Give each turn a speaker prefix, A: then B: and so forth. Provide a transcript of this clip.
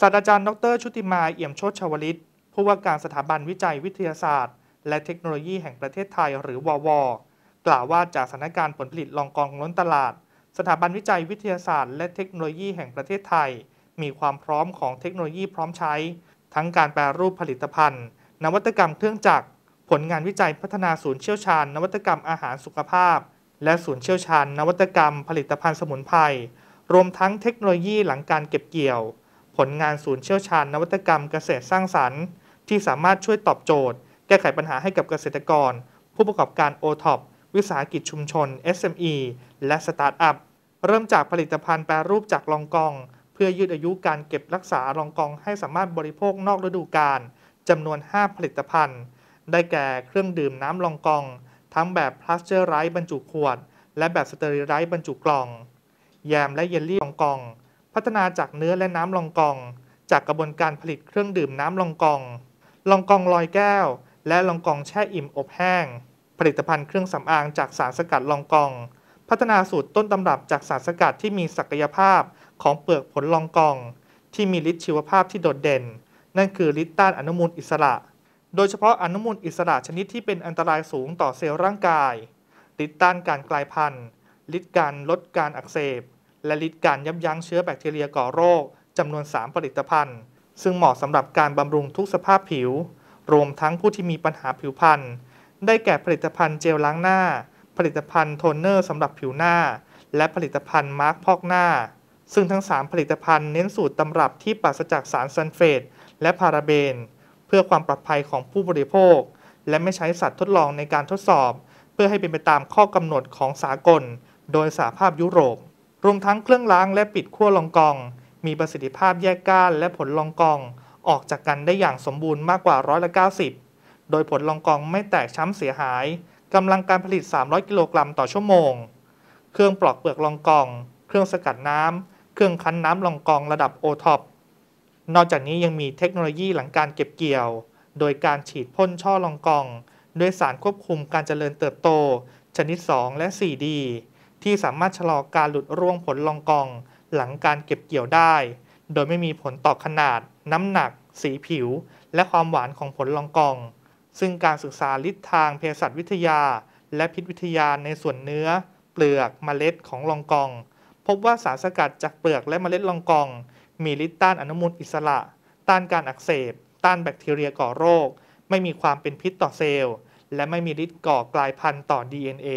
A: ศาสตราจารย์ดรชุติมาเอี่ยมโชติชวลิต ผู้ว่าการสถาบันวิจัยวิทยาศาสตร์ และเทคโนโลยีแห่งประเทศไทยหรือววกล่าวว่าจากสถานการณ์ผลผลิตรองกองล้นตลาด สถาบันวิจัยวิทยาศาสตร์ และเทคโนโลยีแห่งประเทศไทย มีความพร้อมของเทคโนโลยีพร้อมใช้ทั้งการแปลรูปผลิตภัณฑ์ นวัตกรรมเครื่องจักรผลงานวิจัยพัฒนาศูนย์เชี่ยวชาญ นวัตกรรมอาหารสุขภาพ และศูนย์เชี่ยวชาญ นวัตกรรม ผลิตภัณฑ์สมุนไพรรวมทั้งเทคโนโลยีหลังการเก็บเกี่ยวผลงานศูนย์เชี่ยวชาญนวัตกรรมเกษตรสร้างสรรค์ ที่สามารถช่วยตอบโจทย์ แก้ไขปัญหาให้กับเกษตรกรผู้ประกอบการโอท็อปวิสาหกิจชุมชน SME และสตาร์ทอัพเริ่มจากผลิตภัณฑ์แปรรูปจากลองกอง เพื่อยืดอายุการเก็บรักษาลองกองให้สามารถบริโภคนอกฤดูกาลจำนวน 5 ผลิตภัณฑ์ ได้แก่เครื่องดื่มน้ำลองกอง ทั้งแบบพลาสเจอร์ไร์บรรจุขวด และแบบสเตอริไรบรรจุกล่อง แยมและเยลลี่ลองกองพัฒนาจากเนื้อและน้ำลองกอง จากกระบวนการผลิตเครื่องดื่มน้ำลองกอง ลองกองลอยแก้ว และลองกองแช่อิ่มอบแห้ง ผลิตภัณฑ์เครื่องสำอางจากสารสกัดลองกอง พัฒนาสูตรต้นตำรับจากสารสกัดที่มีศักยภาพของเปลือกผลลองกอง ที่มีฤทธิ์ชีวภาพที่โดดเด่น นั่นคือฤทธิ์ต้านอนุมูลอิสระ โดยเฉพาะอนุมูลอิสระชนิดที่เป็นอันตรายสูงต่อเซลล์ร่างกายฤทธิ์ต้านการกลายพันธุ์ฤทธิ์การลดการอักเสบและลิดการยับยั้งเชื้อแบคทีเรียก่อโรคจำนวน3ผลิตภัณฑ์ ซึ่งเหมาะสำหรับการบำรุงทุกสภาพผิว รวมทั้งผู้ที่มีปัญหาผิวพรรณได้แก่ผลิตภัณฑ์เจลล้างหน้า ผลิตภัณฑ์โทนเนอร์สำหรับผิวหน้า และผลิตภัณฑ์มาร์กพอกหน้า ซึ่งทั้ง3ผลิตภัณฑ์เน้นสูตรตำรับที่ปราศจากสารซัลเฟตและพาราเบน เพื่อความปลอดภัยของผู้บริโภค และไม่ใช้สัตว์ทดลองในการทดสอบ เพื่อให้เป็นไปตามข้อกำหนดของสากล โดยสหภาพยุโรปรวมทั้งเครื่องล้างและปิดขั้วลองกอง มีประสิทธิภาพแยกก้านและผลลองกองออกจากกันได้อย่างสมบูรณ์มากกว่าร้อยละ90โดยผลลองกองไม่แตกช้ำเสียหายกำลังการผลิต 300กิโลกรัมต่อชั่วโมง เครื่องปลอกเปลือกลองกอง เครื่องสกัดน้ำเครื่องคั้นน้ำลองกองระดับโอท็อป นอกจากนี้ยังมีเทคโนโลยีหลังการเก็บเกี่ยว โดยการฉีดพ่นช่อลองกองด้วยสารควบคุมการเจริญเติบโต ชนิด2และ 4D ที่สามารถชะลอการหลุดร่วงผลลองกอง หลังการเก็บเกี่ยวได้ โดยไม่มีผลต่อขนาด น้ำหนัก สีผิว และความหวานของผลลองกอง ซึ่งการศึกษาลิทางเภสัชวิทยา และพิษวิทยาในส่วนเนื้อ เปลือกมเมล็ดของลองกอง พบว่าสารสกัดจากเปลือกและมเมล็ดลองกอง มีฤทธิ์ต้านอนุมูลอิสระ ต้านการอักเสบ ต้านแบคทีเรียก่อโรค ไม่มีความเป็นพิษต่อเซลล์ และไม่มีฤทธิ์ก่อกลายพันธุ์ต่อ DNA